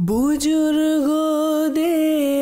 बुजुर्गों दे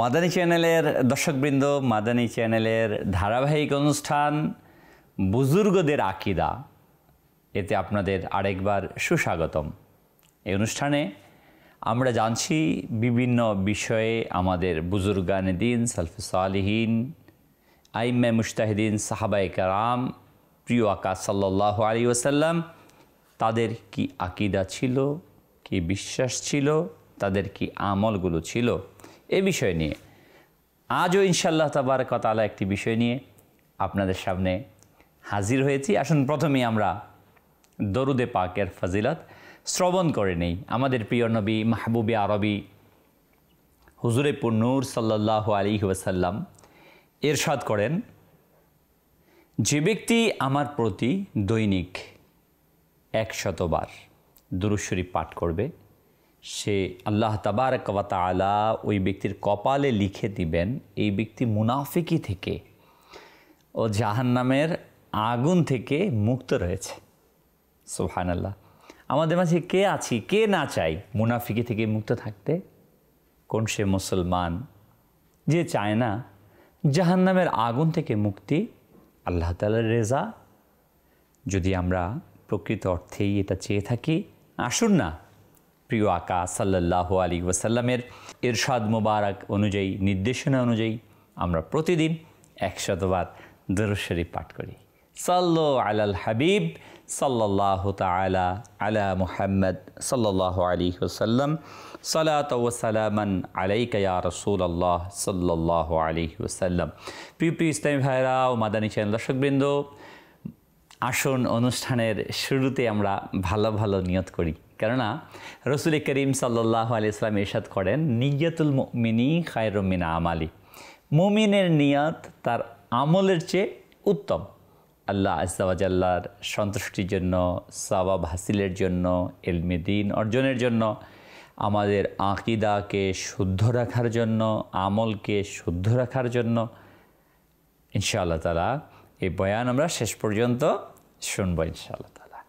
মাদানী চ্যানেলের দর্শকবৃন্দ মাদানী চ্যানেলের ধারাবাহিক অনুষ্ঠান বুজুর্গদের আকিদা এতে আপনাদের আরেকবার সুস্বাগতম এই অনুষ্ঠানে আমরা জানছি বিভিন্ন বিষয়ে আমাদের বুজুর্গান দিন সালফিসালহীন আইম্মে মুস্তাহিদিন সাহাবাই কারাম প্রিয় আকা সাল্লাহ আলী ওসাল্লাম তাদের কি আকিদা ছিল কি বিশ্বাস ছিল তাদের কি আমলগুলো ছিল এ বিষয় নিয়ে আজও ইনশাল্লাহ তাবার কতালা একটি বিষয় নিয়ে আপনাদের সামনে হাজির হয়েছি আসুন প্রথমেই আমরা দরুদে পাকের ফজিলত শ্রবণ করে নেই আমাদের প্রিয় নবী মাহবুবি আরবি হুজুরে পুনুর সাল্লাহ আলী ওয়াসাল্লাম এরশাদ করেন যে ব্যক্তি আমার প্রতি দৈনিক একশতবার দুরুশ্বরী পাঠ করবে সে আল্লাহ তাবারকওয়াতা আলা ওই ব্যক্তির কপালে লিখে দিবেন এই ব্যক্তি মুনাফিকি থেকে ও জাহান্নামের আগুন থেকে মুক্ত রয়েছে সোহান আল্লাহ আমাদের মাঝে কে আছি কে না চাই মুনাফিকি থেকে মুক্ত থাকতে কোন সে মুসলমান যে চায় না জাহান্নামের আগুন থেকে মুক্তি আল্লাহ তালার রেজা যদি আমরা প্রকৃত অর্থেই এটা চেয়ে থাকি আসুন না প্রিয় আকা সাল্লাহ আলী ওয়াসাল্লামের ইরশাদ মুবারক অনুযায়ী নির্দেশনা অনুযায়ী আমরা প্রতিদিন একশতবার দরশরী পাঠ করি সাল্লো আলাল হাবিব সাল্লাহ তালা আলা মুহাম্মদ সাল্লাহ আলী ওসাল্লাম সালাত ওসালামন আলাইকয়া রসুল আল্লাহ সাল্লাহ আলী ওসাল্লাম প্রিয় প্রিয় ইসলামী ভাইরা ও মাদানী চ্যানেল দর্শকবৃন্দ আসন অনুষ্ঠানের শুরুতে আমরা ভালো ভালো নিয়ত করি কেননা রসুল করিম সাল্লাহ আলি ইসলাম ইরশাদ করেন নিজাতুল মিনি খায়রমিনা আমালি মুমিনের নিয়ত তার আমলের চেয়ে উত্তম আল্লাহ আজাল্লার সন্তুষ্টির জন্য সবাব হাসিলের জন্য দিন অর্জনের জন্য আমাদের আঁকিদাকে শুদ্ধ রাখার জন্য আমলকে শুদ্ধ রাখার জন্য ইনশাআল্লাহ তালা এই বয়ান আমরা শেষ পর্যন্ত শুনবো ইনশাআল্লাহ তালা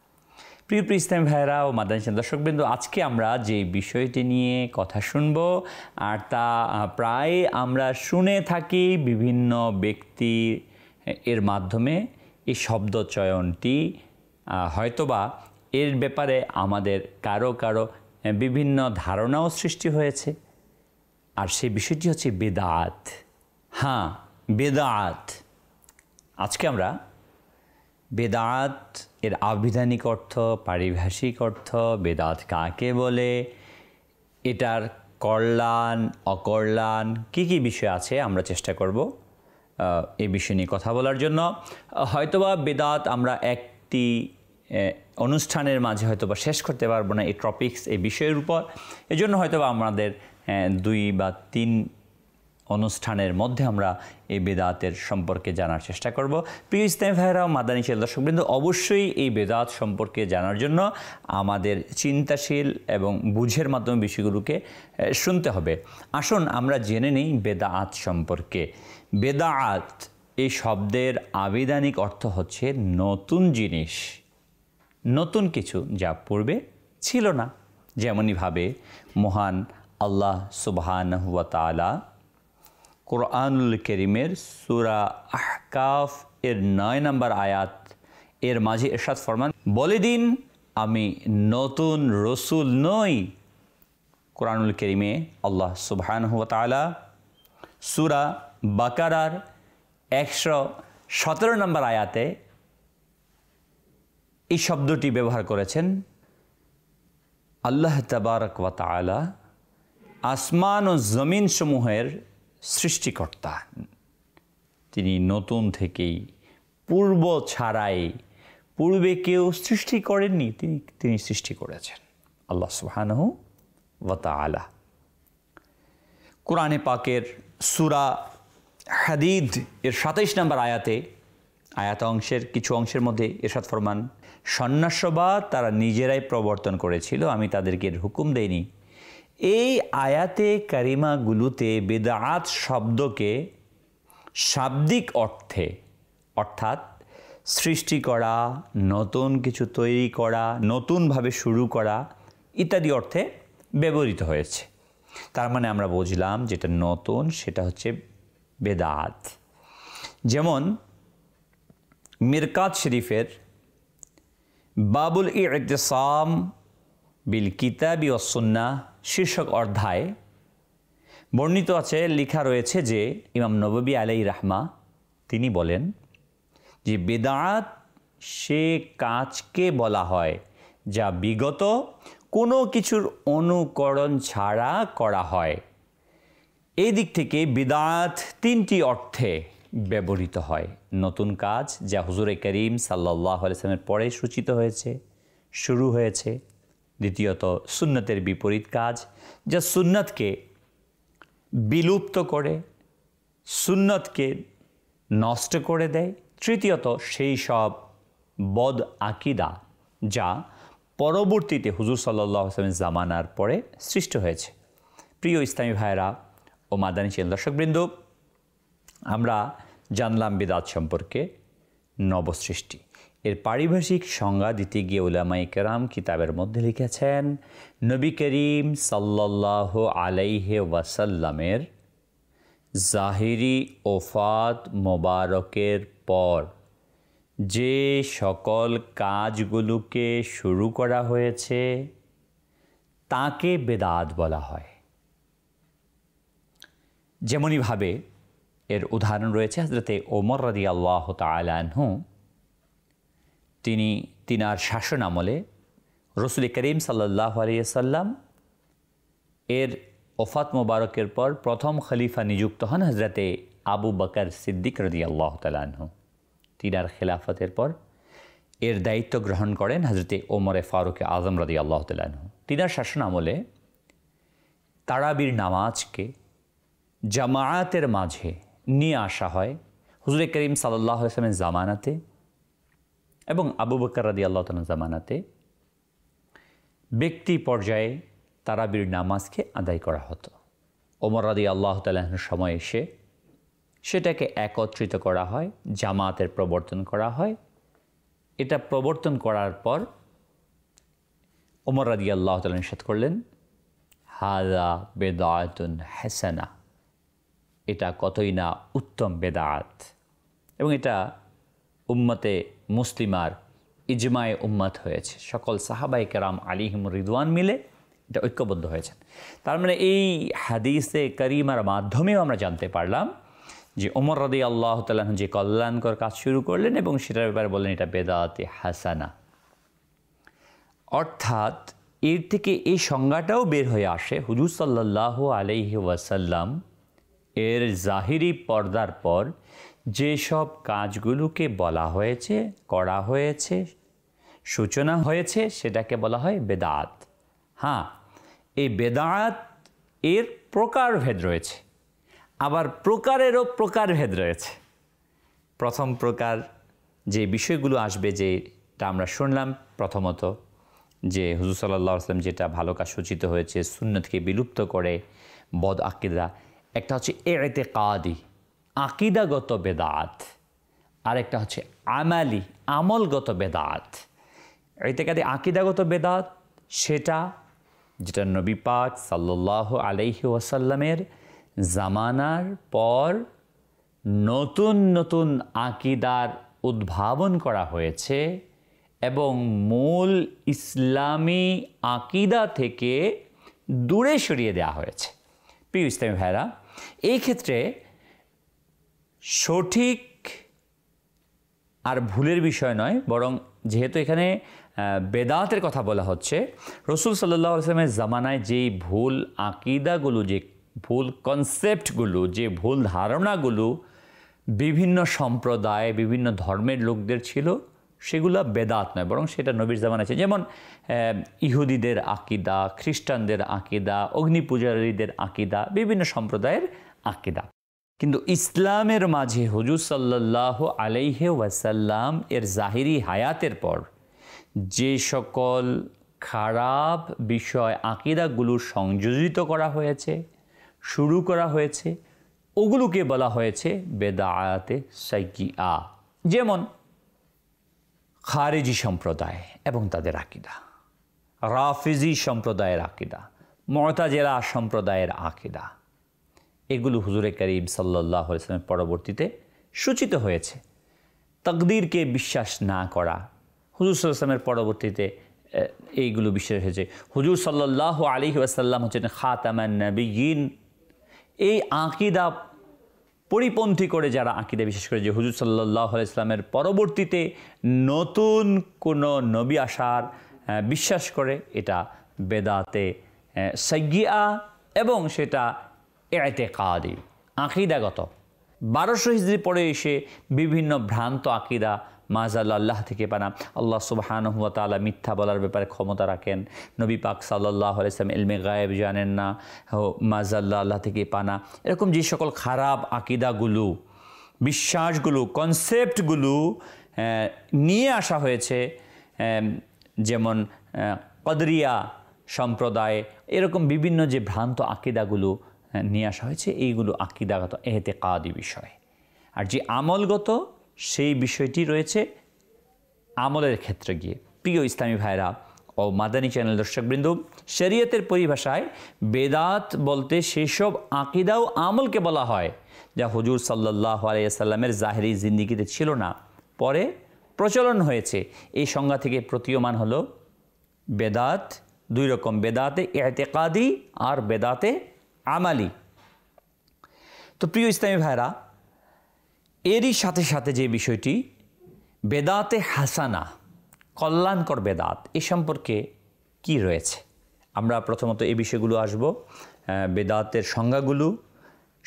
প্রিয় প্রিয় ভাইরা ও মাদানিসান দর্শকবৃন্দ আজকে আমরা যে বিষয়টি নিয়ে কথা শুনব আর তা প্রায় আমরা শুনে থাকি বিভিন্ন ব্যক্তি এর মাধ্যমে এই শব্দ চয়নটি হয়তোবা এর ব্যাপারে আমাদের কারো কারো বিভিন্ন ধারণাও সৃষ্টি হয়েছে আর সেই বিষয়টি হচ্ছে বেদাত হ্যাঁ বেদাত আজকে আমরা বেদাত এর আবিধানিক অর্থ পারিভাষিক অর্থ বেদাত কাকে বলে এটার কল্যাণ অকল্যাণ কি কি বিষয় আছে আমরা চেষ্টা করব এ বিষয় নিয়ে কথা বলার জন্য হয়তোবা বেদাত আমরা একটি অনুষ্ঠানের মাঝে হয়তোবা শেষ করতে পারবো না এই টপিক্স এই বিষয়ের উপর এজন্য হয়তোবা আমাদের দুই বা তিন অনুষ্ঠানের মধ্যে আমরা এই বেদাতের সম্পর্কে জানার চেষ্টা করব প্রিয় ইস্তেম ভাইরাও মাদানী শেল দর্শকবৃন্দ অবশ্যই এই বেদাত সম্পর্কে জানার জন্য আমাদের চিন্তাশীল এবং বুঝের মাধ্যমে বিষয়গুলোকে শুনতে হবে আসুন আমরা জেনে নিই বেদাত সম্পর্কে বেদাত এই শব্দের আবেদানিক অর্থ হচ্ছে নতুন জিনিস নতুন কিছু যা পূর্বে ছিল না যেমনইভাবে মহান আল্লাহ সুবহান হুয়া কোরআনুল করিমের সুরা আহকাফ এর নয় নম্বর আয়াত এর মাঝে এরশাদ ফরমান বলে দিন আমি নতুন রসুল নই কোরআনুল করিমে আল্লাহ সুবহান তালা সুরা বাকারার একশো সতেরো নম্বর আয়াতে এই শব্দটি ব্যবহার করেছেন আল্লাহ তবারক আসমান ও জমিন সমূহের সৃষ্টিকর্তা তিনি নতুন থেকেই পূর্ব ছাড়াই পূর্বে কেউ সৃষ্টি করেননি তিনি তিনি সৃষ্টি করেছেন আল্লাহ সুহানহ ওয়াতা আলা কোরআনে পাকের সুরা হাদিদ এর সাতাইশ নম্বর আয়াতে আয়াত অংশের কিছু অংশের মধ্যে এরশাদ ফরমান সন্ন্যাসবাদ তারা নিজেরাই প্রবর্তন করেছিল আমি তাদেরকে এর হুকুম দেইনি এই আয়াতে কারিমাগুলোতে বেদাত শব্দকে শাব্দিক অর্থে অর্থাৎ সৃষ্টি করা নতুন কিছু তৈরি করা নতুনভাবে শুরু করা ইত্যাদি অর্থে ব্যবহৃত হয়েছে তার মানে আমরা বুঝলাম যেটা নতুন সেটা হচ্ছে বেদাত যেমন মিরকাত শরীফের বাবুল ইতিসাম বিল কিতাবি অসন্না শীর্ষক অর্ধায় বর্ণিত আছে লেখা রয়েছে যে ইমাম নববী আলাই রাহমা তিনি বলেন যে বেদাঁত সে কাজকে বলা হয় যা বিগত কোনো কিছুর অনুকরণ ছাড়া করা হয় এই দিক থেকে বেদাঁত তিনটি অর্থে ব্যবহৃত হয় নতুন কাজ যা হুজুরে করিম সাল্লাহ আলসালামের পরে সূচিত হয়েছে শুরু হয়েছে দ্বিতীয়ত সুন্নতের বিপরীত কাজ যা সুন্নতকে বিলুপ্ত করে সুন্নতকে নষ্ট করে দেয় তৃতীয়ত সেই সব বদ আকিদা যা পরবর্তীতে হুজুর সাল্লাহ জামানার পরে সৃষ্টি হয়েছে প্রিয় ইসলামী ভাইরা ও মাদানী চেন দর্শকবৃন্দ আমরা জানলাম বিদাত সম্পর্কে নবসৃষ্টি এর পারিভাষিক সংজ্ঞা দিতে গিয়ে ওলামা ইকরাম কিতাবের মধ্যে লিখেছেন নবী করিম সাল্লাহ আলাইহে ওয়াসাল্লামের জাহিরি ওফাত মোবারকের পর যে সকল কাজগুলোকে শুরু করা হয়েছে তাকে বেদাত বলা হয় যেমনইভাবে এর উদাহরণ রয়েছে হজরতে ওমর রদি আল্লাহ তালাহু তিনি তিনার শাসন আমলে রসুল করিম সাল্লাহ আলিয়াল্লাম এর ওফাত মোবারকের পর প্রথম খলিফা নিযুক্ত হন হজরতে আবু বকর সিদ্দিক রদি আল্লাহ তালাহ তিনার খেলাফতের পর এর দায়িত্ব গ্রহণ করেন হজরতে ওমরে ফারুক আজম রদি আল্লাহ তালাহ তিনার শাসন আমলে তারাবির নামাজকে জামায়াতের মাঝে নিয়ে আসা হয় হুজুর করিম সাল্লাহ আসলামের জামানাতে এবং আবু বকর রাদি আল্লাহ জামানাতে ব্যক্তি পর্যায়ে তারাবির নামাজকে আদায় করা হতো ওমর রাদি আল্লাহ তালাহনের সময় এসে সেটাকে একত্রিত করা হয় জামাতের প্রবর্তন করা হয় এটা প্রবর্তন করার পর ওমর রাদি আল্লাহ তালা নিষেধ করলেন হাদা বেদায়তুন হেসানা এটা কতই না উত্তম বেদাত এবং এটা উম্মতে মুসলিমার ইজমায়ে উম্মত হয়েছে সকল সাহাবাই কেরাম আলিহিম রিদওয়ান মিলে এটা ঐক্যবদ্ধ হয়েছেন তার মানে এই হাদিসে করিমার মাধ্যমেও আমরা জানতে পারলাম যে ওমর রদি আল্লাহ তালাহ যে কল্যাণকর কাজ শুরু করলেন এবং সেটার ব্যাপারে বললেন এটা বেদাতে হাসানা অর্থাৎ এর থেকে এই সংজ্ঞাটাও বের হয়ে আসে হুজুর সাল্লাহ আলহি ওয়াসাল্লাম এর জাহিরি পর্দার পর যেসব কাজগুলোকে বলা হয়েছে করা হয়েছে সূচনা হয়েছে সেটাকে বলা হয় বেদাত হ্যাঁ এই বেদাত এর প্রকারভেদ রয়েছে আবার প্রকারেরও প্রকারভেদ রয়েছে প্রথম প্রকার যে বিষয়গুলো আসবে যেটা আমরা শুনলাম প্রথমত যে হুজুর সাল্লাহ আসলাম যেটা ভালো কাজ সূচিত হয়েছে সুন্নতকে বিলুপ্ত করে বদ আকিদা একটা হচ্ছে এতে কাদি আকিদাগত বেদাত আরেকটা হচ্ছে আমালি আমলগত বেদাত এতেকাদি আকিদাগত বেদাত সেটা যেটা নবী পাক সাল্লাহ আলাইহি ওয়াসাল্লামের জামানার পর নতুন নতুন আকিদার উদ্ভাবন করা হয়েছে এবং মূল ইসলামী আকিদা থেকে দূরে সরিয়ে দেওয়া হয়েছে প্রিয় ইসলামী ভাইরা এই ক্ষেত্রে সঠিক আর ভুলের বিষয় নয় বরং যেহেতু এখানে বেদাতের কথা বলা হচ্ছে রসুল সাল্লাহ আসলামের জামানায় যেই ভুল আকিদাগুলো যে ভুল কনসেপ্টগুলো যে ভুল ধারণাগুলো বিভিন্ন সম্প্রদায় বিভিন্ন ধর্মের লোকদের ছিল সেগুলো বেদাত নয় বরং সেটা নবীর জামান আছে যেমন ইহুদিদের আকিদা খ্রিস্টানদের আকিদা অগ্নিপূজারীদের আকিদা বিভিন্ন সম্প্রদায়ের আকিদা কিন্তু ইসলামের মাঝে হজুর সাল্লাহ আলাইহে ওয়াসাল্লাম এর জাহিরি হায়াতের পর যে সকল খারাপ বিষয় আঁকিদাগুলো সংযোজিত করা হয়েছে শুরু করা হয়েছে ওগুলোকে বলা হয়েছে বেদায়াতে সাইকিয়া যেমন খারেজি সম্প্রদায় এবং তাদের আকিদা রাফিজি সম্প্রদায়ের আকিদা মতাজেরা সম্প্রদায়ের আকিদা এগুলো হুজুরে করিম সাল্লাহ ইসলামের পরবর্তীতে সূচিত হয়েছে তকদিরকে বিশ্বাস না করা হুজুর সাল্লামের পরবর্তীতে এইগুলো বিশ্বাস হয়েছে হুজুর সাল্লাহ আলী ওয়াসাল্লাম হচ্ছেন খাতামান নবীন এই আঁকিদা পরিপন্থী করে যারা আঁকিদা বিশ্বাস করে যে হুজুর সাল্লাহ ইসলামের পরবর্তীতে নতুন কোনো নবী আসার বিশ্বাস করে এটা বেদাতে সজ্ঞিয়া এবং সেটা এতেকাদি আঁকিদাগত বারোশো হিজড়ি পরে এসে বিভিন্ন ভ্রান্ত আকিদা মাজাল আল্লাহ থেকে পানা আল্লাহ সুবাহান হুয়া তালা মিথ্যা বলার ব্যাপারে ক্ষমতা রাখেন নবী পাক সাল্লাহ আলাইসলাম এলমে গায়েব জানেন না মাজাল্লা আল্লাহ থেকে পানা এরকম যে সকল খারাপ আকিদাগুলো বিশ্বাসগুলো কনসেপ্টগুলো নিয়ে আসা হয়েছে যেমন কদরিয়া সম্প্রদায় এরকম বিভিন্ন যে ভ্রান্ত আকিদাগুলো নিয়ে আসা হয়েছে এইগুলো আকিদাগত এহেতে কাদি বিষয় আর যে আমলগত সেই বিষয়টি রয়েছে আমলের ক্ষেত্রে গিয়ে প্রিয় ইসলামী ভাইরা ও মাদানী চ্যানেল দর্শকবৃন্দ শরীয়তের পরিভাষায় বেদাত বলতে সেসব আকিদা ও আমলকে বলা হয় যা হুজুর সাল্লাহ আলাইসাল্লামের জাহেরি জিন্দিগিতে ছিল না পরে প্রচলন হয়েছে এই সংজ্ঞা থেকে প্রতীয়মান হলো বেদাত দুই রকম বেদাতে এতেকাদি আর বেদাতে আমালি তো প্রিয় ইসলামী ভাইরা এরই সাথে সাথে যে বিষয়টি বেদাতে হাসানা কল্যাণকর বেদাত এ সম্পর্কে কি রয়েছে আমরা প্রথমত এই বিষয়গুলো আসব বেদাতের সংজ্ঞাগুলো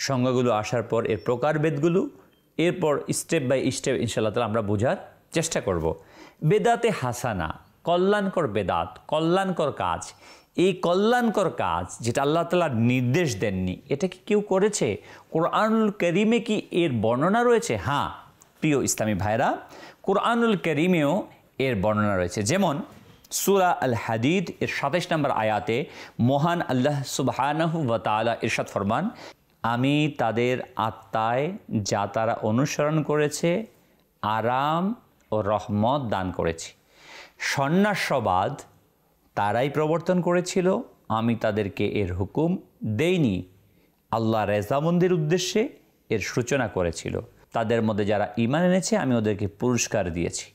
সংজ্ঞাগুলো আসার পর এর প্রকারভেদগুলো এরপর স্টেপ বাই স্টেপ ইনশাল্লাহ তালা আমরা বোঝার চেষ্টা করব বেদাতে হাসানা কল্যাণকর বেদাত কল্যাণকর কাজ এই কল্যাণকর কাজ যেটা আল্লাহ তালার নির্দেশ দেননি এটা কি কেউ করেছে কোরআনুল করিমে কি এর বর্ণনা রয়েছে হ্যাঁ প্রিয় ইসলামী ভাইরা কোরআনুল করিমেও এর বর্ণনা রয়েছে যেমন সুরা আল হাদিদ এর সাতাশ নম্বর আয়াতে মহান আল্লাহ সুবাহ ইরশাদ ফরমান আমি তাদের আত্মায় যা তারা অনুসরণ করেছে আরাম ও রহমত দান করেছি সন্ন্যাসবাদ তারাই প্রবর্তন করেছিল আমি তাদেরকে এর হুকুম দেইনি আল্লাহ রেজামন্দির উদ্দেশ্যে এর সূচনা করেছিল তাদের মধ্যে যারা ইমান এনেছে আমি ওদেরকে পুরস্কার দিয়েছি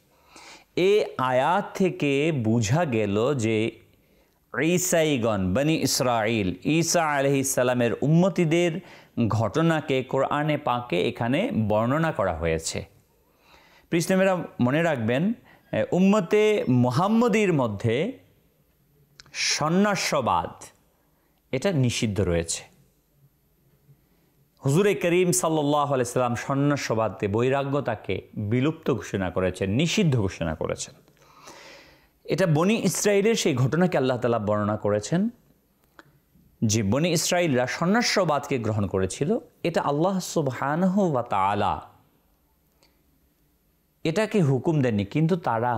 এ আয়াত থেকে বোঝা গেল যে ঈসাইগণ বনি ইসরাইল ঈসা আলহ ইসালামের ঘটনাকে কোরআনে পাকে এখানে বর্ণনা করা হয়েছে পৃষ্ণমেরা মনে রাখবেন উম্মতে মোহাম্মদীর মধ্যে সন্ন্যাস্যবাদ এটা নিষিদ্ধ রয়েছে হুজুরে করিম সাল্লাহ আলাইসাল্লাম সন্ন্যাসবাদকে বৈরাগ্যতাকে বিলুপ্ত ঘোষণা করেছেন নিষিদ্ধ ঘোষণা করেছেন এটা বনি ইসরায়েলের সেই ঘটনাকে আল্লাহ তালা বর্ণনা করেছেন যে বনি ইসরায়েলরা সন্ন্যাসবাদকে গ্রহণ করেছিল এটা আল্লাহ সুবহানহ বা তালা এটাকে হুকুম দেননি কিন্তু তারা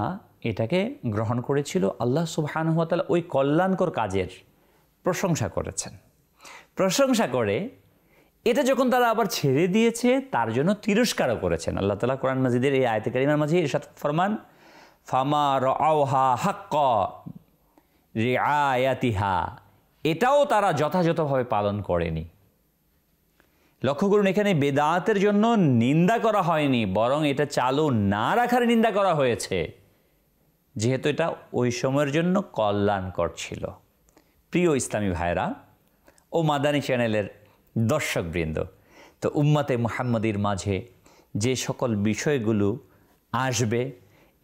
এটাকে গ্রহণ করেছিল আল্লাহ সুবাহানহাতাল ওই কল্যাণকর কাজের প্রশংসা করেছেন প্রশংসা করে এটা যখন তারা আবার ছেড়ে দিয়েছে তার জন্য তিরস্কারও করেছেন আল্লাহ তালা কোরআন মাজিদের এই আয়তকারিমার মাঝে এরশাদ ফরমান ফামা রওহা হাক্ক রে আয়াতিহা এটাও তারা যথাযথভাবে পালন করেনি লক্ষ্য করুন এখানে বেদাতের জন্য নিন্দা করা হয়নি বরং এটা চালু না রাখার নিন্দা করা হয়েছে যেহেতু এটা ওই সময়ের জন্য কল্যাণকর ছিল প্রিয় ইসলামী ভাইরা ও মাদানী চ্যানেলের দর্শকবৃন্দ তো উম্মাতে মুহাম্মদীর মাঝে যে সকল বিষয়গুলো আসবে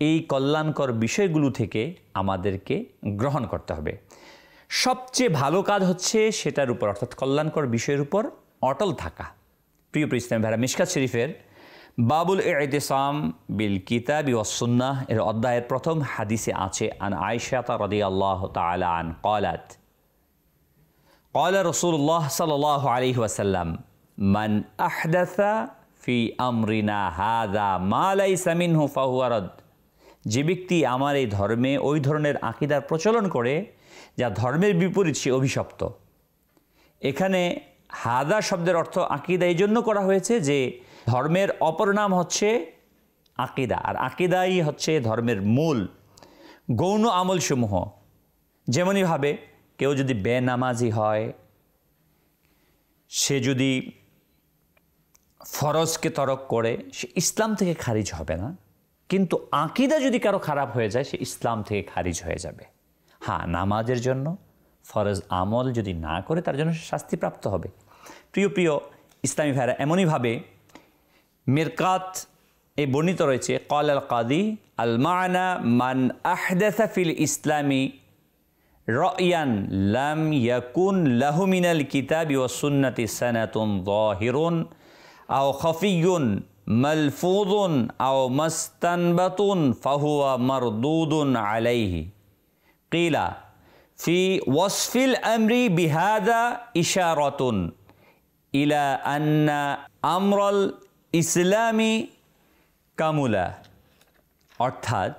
এই কল্যাণকর বিষয়গুলো থেকে আমাদেরকে গ্রহণ করতে হবে সবচেয়ে ভালো কাজ হচ্ছে সেটার উপর অর্থাৎ কল্যাণকর বিষয়ের উপর অটল থাকা প্রিয় প্রিয় ইসলাম ভাইরা মিশকাত শরীফের বাবুল এতেসাম বিল কিতাব ওয়াসুন্না এর অধ্যায়ের প্রথম হাদিসে আছে আন আয়সাতা রদি আল্লাহ তালা আন কলাত কয়লা রসুল্লাহ সাল আলী الله মান আহদা ফি আমরিনা হাদা মালাই সামিন হু ফাহুয়ারদ যে ব্যক্তি আমার এই ধর্মে ওই ধরনের আকিদার প্রচলন করে যা ধর্মের বিপরীত সে অভিশপ্ত এখানে হাদা শব্দের অর্থ আকিদা এই জন্য করা হয়েছে যে ধর্মের অপর নাম হচ্ছে আকিদা আর আকিদাই হচ্ছে ধর্মের মূল গৌণ আমলসমূহ যেমনইভাবে কেউ যদি বেনামাজি হয় সে যদি ফরজকে তরক করে সে ইসলাম থেকে খারিজ হবে না কিন্তু আকিদা যদি কারো খারাপ হয়ে যায় সে ইসলাম থেকে খারিজ হয়ে যাবে হ্যাঁ নামাজের জন্য ফরজ আমল যদি না করে তার জন্য সে শাস্তিপ্রাপ্ত হবে প্রিয় প্রিয় ইসলামী ভাইরা এমনইভাবে مرقات إيه، بنيت رويتي قال القاضي المعنى من أحدث في الإسلام رأيا لم يكن له من الكتاب والسنة سنة ظاهر أو خفي ملفوظ أو مستنبط فهو مردود عليه قيل في وصف الأمر بهذا إشارة إلى أن أمر ইসলামী কামুলা অর্থাৎ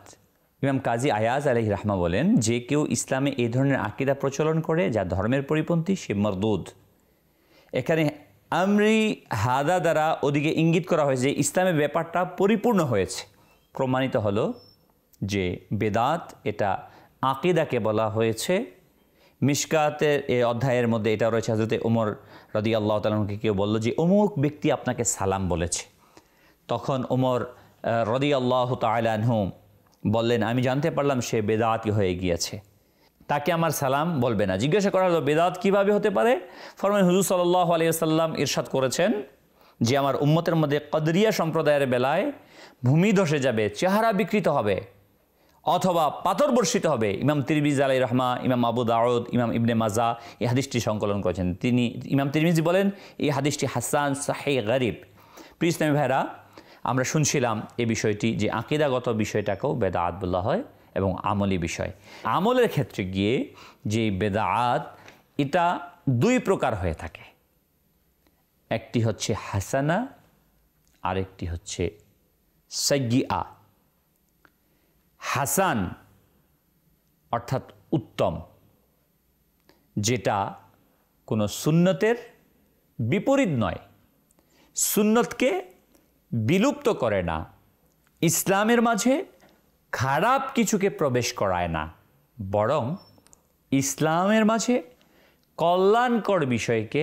ইমাম কাজী আয়াজ আলহি রাহমা বলেন যে কেউ ইসলামে এই ধরনের আকিদা প্রচলন করে যা ধর্মের পরিপন্থী সে মরদুদ এখানে আমরি হাদা দ্বারা ওদিকে ইঙ্গিত করা হয়েছে যে ইসলামের ব্যাপারটা পরিপূর্ণ হয়েছে প্রমাণিত হলো যে বেদাত এটা আকিদাকে বলা হয়েছে মিসকাতের এই অধ্যায়ের মধ্যে এটা রয়েছে হাজরতে ওমর রদি আল্লাহ তালকে কেউ বললো যে অমুক ব্যক্তি আপনাকে সালাম বলেছে তখন ওমর রদি আল্লাহ তালাহু বললেন আমি জানতে পারলাম সে বেদাতি হয়ে গিয়েছে তাকে আমার সালাম বলবে না জিজ্ঞাসা করা হলো বেদাত কীভাবে হতে পারে ফরমান হুজুর সাল্লাহ আলিয়াল্লাম ইরশাদ করেছেন যে আমার উম্মতের মধ্যে কদরিয়া সম্প্রদায়ের বেলায় ভূমি ধসে যাবে চেহারা বিকৃত হবে অথবা পাথর বর্ষিত হবে ইমাম তিরমিজ আলাই রহমা ইমাম আবু দাউদ ইমাম ইবনে মাজা এই হাদিসটি সংকলন করেছেন তিনি ইমাম তিরমিজি বলেন এই হাদিসটি হাসান সাহে গরিব প্রিয় ভাইরা আমরা শুনছিলাম এই বিষয়টি যে আঁকিদাগত বিষয়টাকেও বেদাআত বলা হয় এবং আমলি বিষয় আমলের ক্ষেত্রে গিয়ে যে বেদা আত এটা দুই প্রকার হয়ে থাকে একটি হচ্ছে হাসানা আরেকটি হচ্ছে আ হাসান অর্থাৎ উত্তম যেটা কোনো সুন্নতের বিপরীত নয় সুন্নতকে বিলুপ্ত করে না ইসলামের মাঝে খারাপ কিছুকে প্রবেশ করায় না বরং ইসলামের মাঝে কল্যাণকর বিষয়কে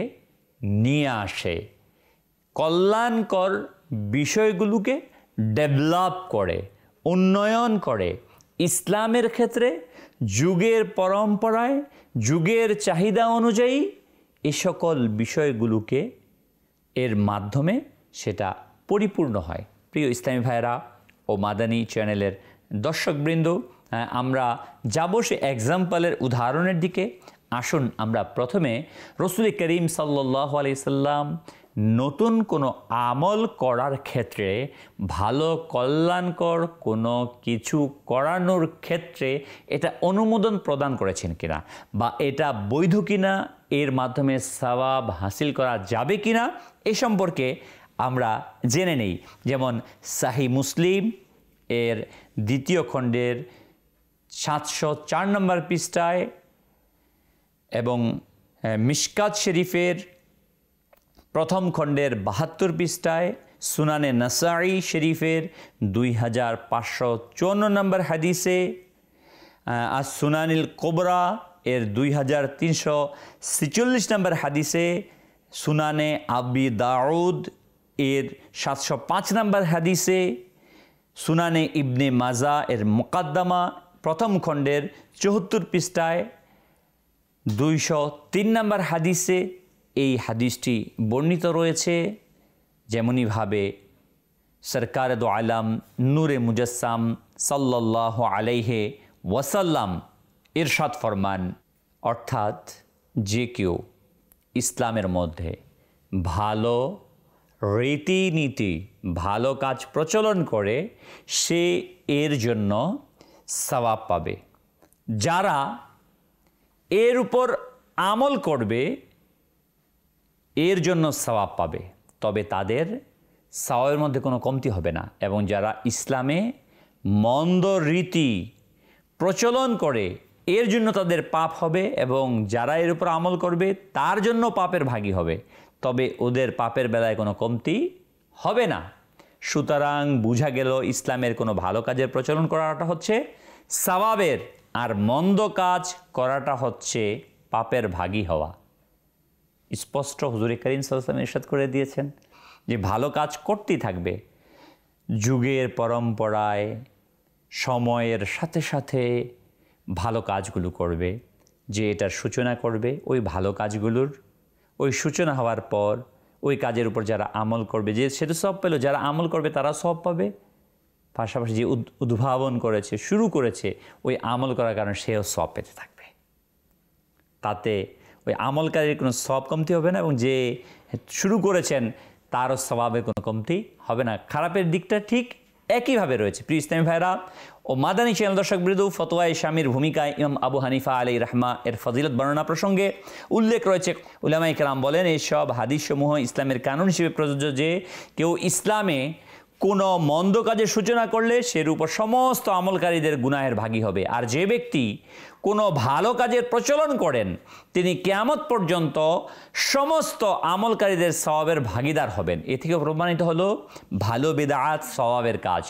নিয়ে আসে কল্যাণকর বিষয়গুলোকে ডেভেলপ করে উন্নয়ন করে ইসলামের ক্ষেত্রে যুগের পরম্পরায় যুগের চাহিদা অনুযায়ী এ সকল বিষয়গুলোকে এর মাধ্যমে সেটা পরিপূর্ণ হয় প্রিয় ইসলামী ভাইরা ও মাদানী চ্যানেলের দর্শকবৃন্দ আমরা যাব সে এক্সাম্পলের উদাহরণের দিকে আসুন আমরা প্রথমে রসুল করিম সাল্লাহ আলি সাল্লাম নতুন কোনো আমল করার ক্ষেত্রে ভালো কল্যাণকর কোনো কিছু করানোর ক্ষেত্রে এটা অনুমোদন প্রদান করেছেন কিনা বা এটা বৈধ কিনা এর মাধ্যমে সবাব হাসিল করা যাবে কিনা এ সম্পর্কে আমরা জেনে নেই যেমন সাহি মুসলিম এর দ্বিতীয় খণ্ডের সাতশো চার নম্বর পৃষ্ঠায় এবং মিশকাত শরীফের প্রথম খণ্ডের বাহাত্তর পৃষ্ঠায় সুনানে নাসাই শরীফের দুই হাজার পাঁচশো চুয়ান্ন নম্বর হাদিসে আর সুনানিল কোবরা এর দুই হাজার তিনশো ছেচল্লিশ নম্বর হাদিসে সুনানে আবি দাউদ এর সাতশো পাঁচ নম্বর হাদিসে সুনানে ইবনে মাজা এর মোকাদ্দমা প্রথম খণ্ডের চৌহত্তর পৃষ্ঠায় দুইশো তিন নম্বর হাদিসে এই হাদিসটি বর্ণিত রয়েছে যেমনইভাবে সরকার দো আলাম নূরে মুজাসাম সাল্লাহ আলাইহে ওয়াসাল্লাম ইরশাদ ফরমান অর্থাৎ যে কেউ ইসলামের মধ্যে ভালো রীতিনীতি ভালো কাজ প্রচলন করে সে এর জন্য সবাব পাবে যারা এর উপর আমল করবে এর জন্য সবাব পাবে তবে তাদের সাওয়ের মধ্যে কোনো কমতি হবে না এবং যারা ইসলামে মন্দ রীতি প্রচলন করে এর জন্য তাদের পাপ হবে এবং যারা এর উপর আমল করবে তার জন্য পাপের ভাগী হবে তবে ওদের পাপের বেলায় কোনো কমতি হবে না সুতরাং বুঝা গেল ইসলামের কোনো ভালো কাজের প্রচলন করাটা হচ্ছে সবাবের আর মন্দ কাজ করাটা হচ্ছে পাপের ভাগী হওয়া স্পষ্ট হুজুরে করিম সাল্লাম ইরশাদ করে দিয়েছেন যে ভালো কাজ করতেই থাকবে যুগের পরম্পরায় সময়ের সাথে সাথে ভালো কাজগুলো করবে যে এটার সূচনা করবে ওই ভালো কাজগুলোর ওই সূচনা হওয়ার পর ওই কাজের উপর যারা আমল করবে যে সেটা সব পেল যারা আমল করবে তারা সব পাবে পাশাপাশি যে উদ্ভাবন করেছে শুরু করেছে ওই আমল করার কারণে সেও সব পেতে থাকবে তাতে ওই আমলকারীর কোনো সব কমতি হবে না এবং যে শুরু করেছেন তারও স্বভাবে কোনো কমতি হবে না খারাপের দিকটা ঠিক একইভাবে রয়েছে প্রিয় ইসলামী ভাইরা ও মাদানী চ্যানেল দর্শক বৃদ্ধ ফতোয়া স্বামীর ভূমিকায় ইমাম আবু হানিফা আলী রাহমা এর ফজিলত বর্ণনা প্রসঙ্গে উল্লেখ রয়েছে উলামা ইকরাম বলেন এইসব সমূহ ইসলামের কানুন হিসেবে প্রযোজ্য যে কেউ ইসলামে কোনো মন্দ কাজের সূচনা করলে সেরূপ সমস্ত আমলকারীদের গুনাহের ভাগী হবে আর যে ব্যক্তি কোনো ভালো কাজের প্রচলন করেন তিনি কেয়ামত পর্যন্ত সমস্ত আমলকারীদের স্বভাবের ভাগিদার হবেন এ থেকে প্রমাণিত হলো ভালো বেদাত স্বভাবের কাজ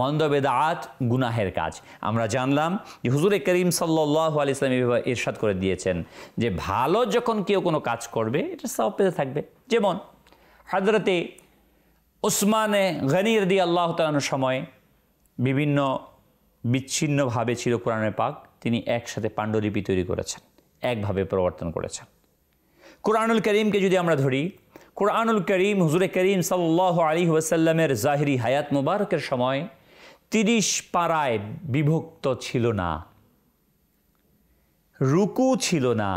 মন্দ বেদাত গুনাহের কাজ আমরা জানলাম যে হুজুরে করিম সাল্লাহ আলি ইসলাম ইরশাদ করে দিয়েছেন যে ভালো যখন কেউ কোনো কাজ করবে এটা স্বভাব পেতে থাকবে যেমন হাজরতে ওসমানে গনির দি আল্লাহ তালানোর সময় বিভিন্ন বিচ্ছিন্নভাবে ছিল কোরআনের পাক তিনি একসাথে পাণ্ডুলিপি তৈরি করেছেন একভাবে প্রবর্তন করেছেন কোরআনুল করিমকে যদি আমরা ধরি কোরআনুল করিম হুজুরে করিম সাল্লাহ আলী ওয়াসাল্লামের জাহিরি হায়াত মুবারকের সময় তিরিশ পাড়ায় বিভক্ত ছিল না রুকু ছিল না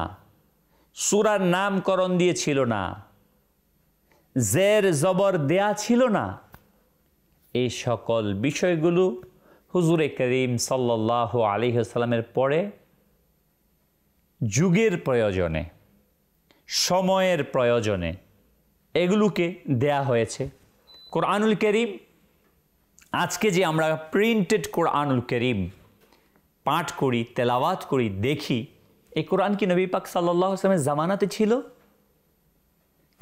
সুরার নামকরণ দিয়ে ছিল না জের জবর দেয়া ছিল না এই সকল বিষয়গুলো হুজুরে করিম সাল্লাহ আলিহাসাল্লামের পরে যুগের প্রয়োজনে সময়ের প্রয়োজনে এগুলোকে দেয়া হয়েছে কোরআনুল করিম আজকে যে আমরা প্রিন্টেড কোরআনুল করিম পাঠ করি তেলাওয়াত করি দেখি এই কোরআন কি নবী পাক সাল্লাহ আসলামের জামানাতে ছিল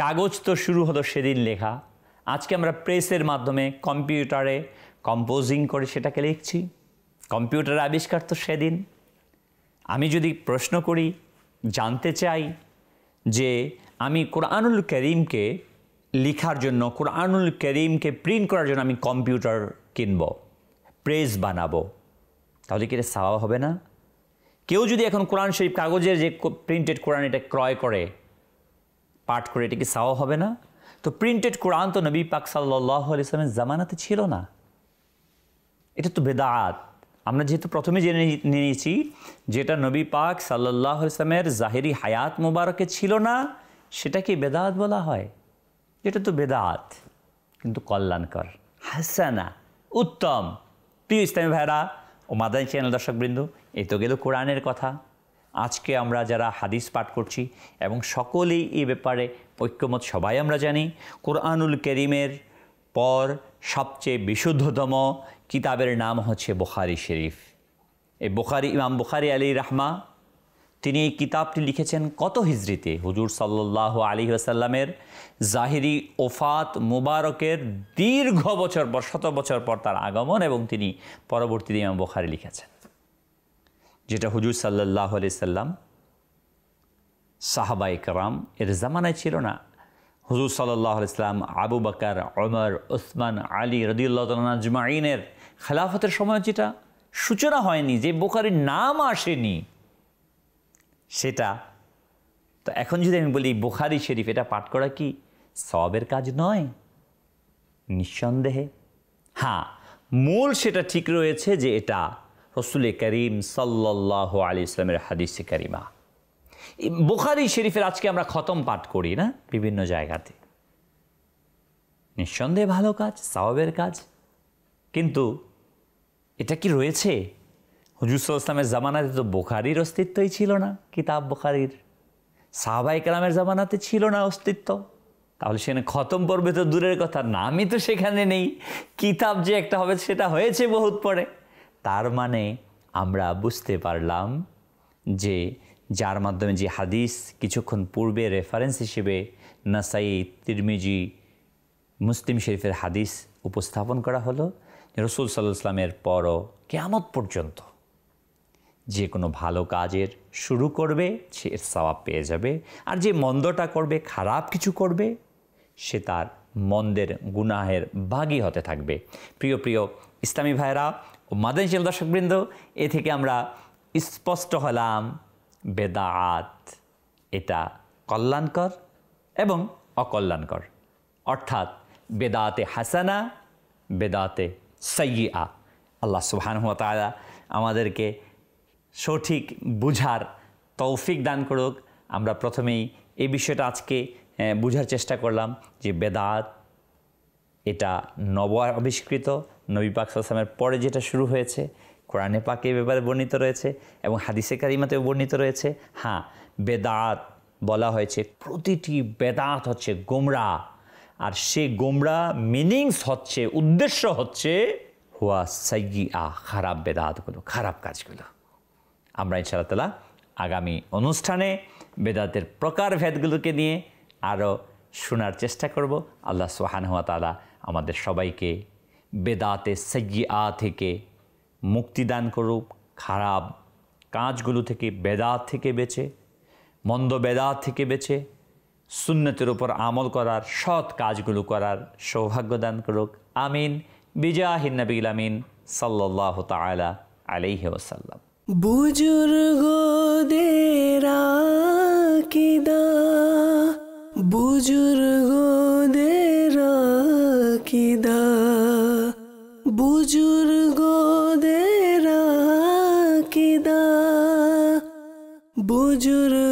কাগজ তো শুরু হতো সেদিন লেখা আজকে আমরা প্রেসের মাধ্যমে কম্পিউটারে কম্পোজিং করে সেটাকে লিখছি কম্পিউটার আবিষ্কার তো সেদিন আমি যদি প্রশ্ন করি জানতে চাই যে আমি কোরআনুল করিমকে লিখার জন্য কোরআনুল করিমকে প্রিন্ট করার জন্য আমি কম্পিউটার কিনব প্রেস বানাবো তাহলে কি এটা সাওয়া হবে না কেউ যদি এখন কোরআন শরীফ কাগজের যে প্রিন্টেড কোরআন এটা ক্রয় করে পাঠ করে এটাকে কি হবে না তো প্রিন্টেড কোরআন তো নবী পাক সাল্লাহ আলিয়ামের জামানাতে ছিল না এটা তো বেদাত আমরা যেহেতু প্রথমে জেনে নিয়েছি যেটা নবী পাক সাল্লাহ ইসলামের জাহেরি হায়াত মুবারকে ছিল না সেটাকে বেদাত বলা হয় এটা তো বেদাত কিন্তু কল্যাণকর হাসানা উত্তম প্রিয় ইসলামী ভাইরা ও মাদানী চ্যানেল দর্শকবৃন্দ এ তো গেল কোরআনের কথা আজকে আমরা যারা হাদিস পাঠ করছি এবং সকলেই এ ব্যাপারে ঐক্যমত সবাই আমরা জানি কোরআনুল করিমের পর সবচেয়ে বিশুদ্ধতম কিতাবের নাম হচ্ছে বোখারি শরীফ এই বোখারি ইমাম বুখারি আলী রাহমা তিনি এই কিতাবটি লিখেছেন কত হিজড়িতে হুজুর সাল্লাহ আলী আসাল্লামের জাহিরি ওফাত মুবারকের দীর্ঘ বছর পর শত বছর পর তার আগমন এবং তিনি পরবর্তীতে ইমাম বোখারি লিখেছেন যেটা হুজুর সাল্লাহ আলি সাল্লাম সাহাবা ইকরাম এর জামানায় ছিল না হুজুর সাল্লাহ সাল্লাম আবু বাকার অমর ওসমান আলী জুমাইনের খেলাফতের সময় যেটা সূচনা হয়নি যে বোকারির নাম আসেনি সেটা তো এখন যদি আমি বলি বোখারি শরীফ এটা পাঠ করা কি সবের কাজ নয় নিঃসন্দেহে হ্যাঁ মূল সেটা ঠিক রয়েছে যে এটা রসুল করিম সাল্লাহ আলি ইসলামের হাদিসে করিমা বোখারি শরীফের আজকে আমরা খতম পাঠ করি না বিভিন্ন জায়গাতে নিঃসন্দেহে ভালো কাজ সাহবের কাজ কিন্তু এটা কি রয়েছে হুজুসুল ইসলামের জামানাতে তো বোখারির অস্তিত্বই ছিল না কিতাব বোখারির সাহাবাই কালামের জামানাতে ছিল না অস্তিত্ব তাহলে সেখানে খতম পর্বে তো দূরের কথা নামই তো সেখানে নেই কিতাব যে একটা হবে সেটা হয়েছে বহুত পরে তার মানে আমরা বুঝতে পারলাম যে যার মাধ্যমে যে হাদিস কিছুক্ষণ পূর্বে রেফারেন্স হিসেবে নাসাই তিরমিজি মুসলিম শরীফের হাদিস উপস্থাপন করা হলো রসুল সাল্লাহ ইসলামের পরও কেয়ামত পর্যন্ত যে কোনো ভালো কাজের শুরু করবে সে এর সবাব পেয়ে যাবে আর যে মন্দটা করবে খারাপ কিছু করবে সে তার মন্দের গুনাহের ভাগই হতে থাকবে প্রিয় প্রিয় ইসলামী ভাইরা ও মাদানশীল দর্শকবৃন্দ এ থেকে আমরা স্পষ্ট হলাম বেদাত এটা কল্যাণকর এবং অকল্যাণকর অর্থাৎ বেদাতে হাসানা বেদাতে সৈয়া আল্লাহ সুহান হুয়া আমাদেরকে সঠিক বুঝার তৌফিক দান করুক আমরা প্রথমেই এই বিষয়টা আজকে হ্যাঁ, বোঝার চেষ্টা করলাম যে বেদাত এটা নব আবিষ্কৃত নবী পাক সালামের পরে যেটা শুরু হয়েছে কোরআনে পাকে ব্যাপারে বর্ণিত রয়েছে এবং হাদিসে কারিমাতেও বর্ণিত রয়েছে হ্যাঁ বেদাত বলা হয়েছে প্রতিটি বেদাত হচ্ছে গোমরা আর সে গোমরা মিনিংস হচ্ছে উদ্দেশ্য হচ্ছে হুয়া সাইগি আ খারাপ বেদাতগুলো খারাপ কাজগুলো আমরা ইনশাআল্লাহ তালা আগামী অনুষ্ঠানে বেদাতের প্রকারভেদগুলোকে নিয়ে আরও শোনার চেষ্টা করব আল্লাহ তালা আমাদের সবাইকে বেদাতে সজ্জি আ থেকে মুক্তিদান করুক খারাপ কাজগুলো থেকে বেদাত থেকে বেছে মন্দ বেদাত থেকে বেছে সুন্নতের উপর আমল করার সৎ কাজগুলো করার সৌভাগ্য দান করুক আমিন বিজাহিন নবীল আমিন সাল্লাহ তালা আলাইহি ওসাল্লাম বুজুর্গদের কিদা बुजुर्गो देरा किदा बुजुर्गो देरा किदा बुजुर्ग